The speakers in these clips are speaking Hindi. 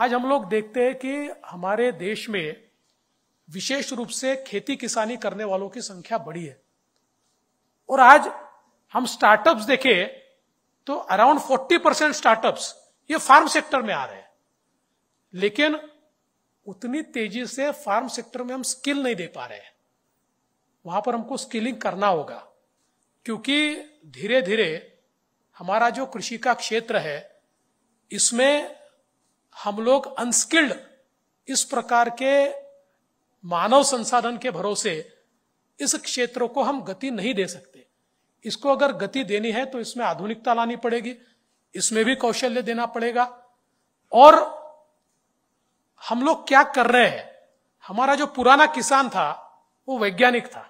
आज हम लोग देखते हैं कि हमारे देश में विशेष रूप से खेती किसानी करने वालों की संख्या बढ़ी है और आज हम स्टार्टअप्स देखें तो अराउंड 40 परसेंट स्टार्टअप्स ये फार्म सेक्टर में आ रहे हैं लेकिन उतनी तेजी से फार्म सेक्टर में हम स्किल नहीं दे पा रहे हैं वहां पर हमको स्किलिंग करना होगा क्योंकि धीरे धीरे हमारा जो कृषि का क्षेत्र है इसमें हम लोग अनस्किल्ड इस प्रकार के मानव संसाधन के भरोसे इस क्षेत्र को हम गति नहीं दे सकते इसको अगर गति देनी है तो इसमें आधुनिकता लानी पड़ेगी इसमें भी कौशल्य देना पड़ेगा और हम लोग क्या कर रहे हैं हमारा जो पुराना किसान था वो वैज्ञानिक था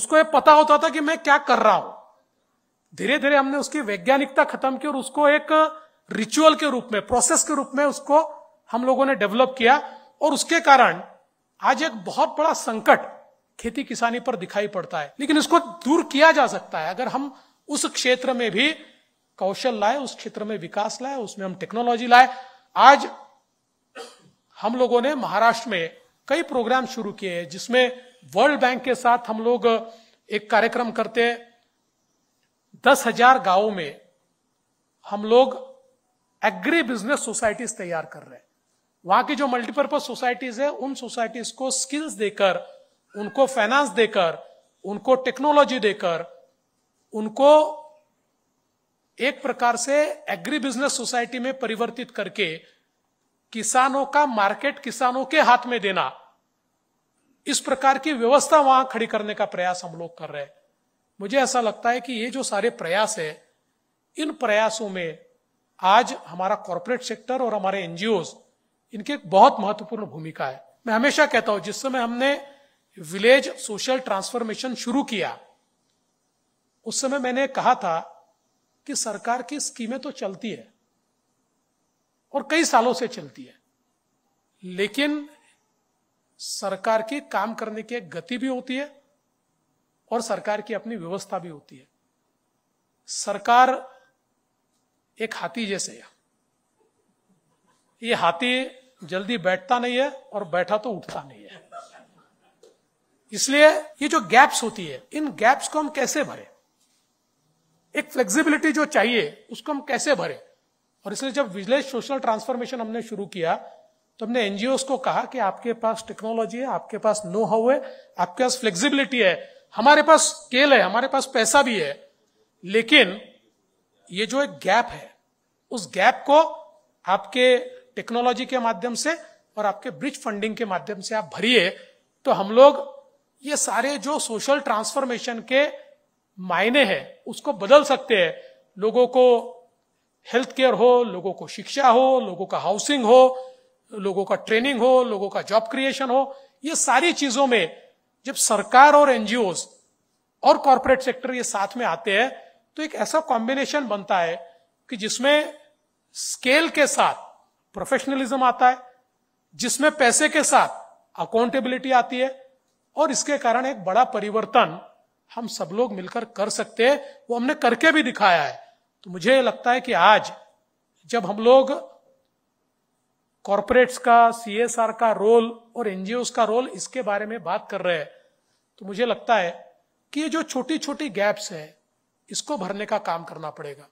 उसको ये पता होता था कि मैं क्या कर रहा हूं धीरे धीरे हमने उसकी वैज्ञानिकता खत्म की और उसको एक रिचुअल के रूप में प्रोसेस के रूप में उसको हम लोगों ने डेवलप किया और उसके कारण आज एक बहुत बड़ा संकट खेती किसानी पर दिखाई पड़ता है लेकिन इसको दूर किया जा सकता है अगर हम उस क्षेत्र में भी कौशल लाए उस क्षेत्र में विकास लाए उसमें हम टेक्नोलॉजी लाए आज हम लोगों ने महाराष्ट्र में कई प्रोग्राम शुरू किए हैं जिसमें वर्ल्ड बैंक के साथ हम लोग एक कार्यक्रम करते हैं दस हजार गांवों में हम लोग एग्री बिजनेस सोसाइटीज तैयार कर रहे हैं वहां की जो मल्टीपर्पज सोसाइटीज है उन सोसाइटीज को स्किल्स देकर उनको फाइनेंस देकर उनको टेक्नोलॉजी देकर उनको एक प्रकार से एग्री बिजनेस सोसाइटी में परिवर्तित करके किसानों का मार्केट किसानों के हाथ में देना इस प्रकार की व्यवस्था वहां खड़ी करने का प्रयास हम लोग कर रहे हैं मुझे ऐसा लगता है कि ये जो सारे प्रयास है इन प्रयासों में आज हमारा कॉरपोरेट सेक्टर और हमारे एनजीओ इनकी एक बहुत महत्वपूर्ण भूमिका है मैं हमेशा कहता हूं जिस समय हमने विलेज सोशल ट्रांसफॉर्मेशन शुरू किया उस समय मैंने कहा था कि सरकार की स्कीमें तो चलती है और कई सालों से चलती है लेकिन सरकार की काम करने की गति भी होती है और सरकार की अपनी व्यवस्था भी होती है सरकार एक हाथी जैसे है ये हाथी जल्दी बैठता नहीं है और बैठा तो उठता नहीं है इसलिए ये जो गैप्स होती है इन गैप्स को हम कैसे भरे एक फ्लेक्सिबिलिटी जो चाहिए उसको हम कैसे भरे और इसलिए जब विलेज सोशल ट्रांसफॉर्मेशन हमने शुरू किया तो हमने एनजीओ को कहा कि आपके पास टेक्नोलॉजी है आपके पास नो हाउ है आपके पास फ्लेक्सिबिलिटी है हमारे पास स्केल है हमारे पास पैसा भी है लेकिन ये जो एक गैप है उस गैप को आपके टेक्नोलॉजी के माध्यम से और आपके ब्रिज फंडिंग के माध्यम से आप भरिए तो हम लोग ये सारे जो सोशल ट्रांसफॉर्मेशन के मायने हैं उसको बदल सकते हैं लोगों को हेल्थ केयर हो लोगों को शिक्षा हो लोगों का हाउसिंग हो लोगों का ट्रेनिंग हो लोगों का जॉब क्रिएशन हो ये सारी चीजों में जब सरकार और एनजीओ और कॉरपोरेट सेक्टर ये साथ में आते हैं तो एक ऐसा कॉम्बिनेशन बनता है कि जिसमें स्केल के साथ प्रोफेशनलिज्म आता है जिसमें पैसे के साथ अकाउंटेबिलिटी आती है और इसके कारण एक बड़ा परिवर्तन हम सब लोग मिलकर कर सकते हैं वो हमने करके भी दिखाया है तो मुझे लगता है कि आज जब हम लोग कॉरपोरेट्स का सीएसआर का रोल और एनजीओ का रोल इसके बारे में बात कर रहे हैं तो मुझे लगता है कि ये जो छोटी छोटी गैप्स है इसको भरने का काम करना पड़ेगा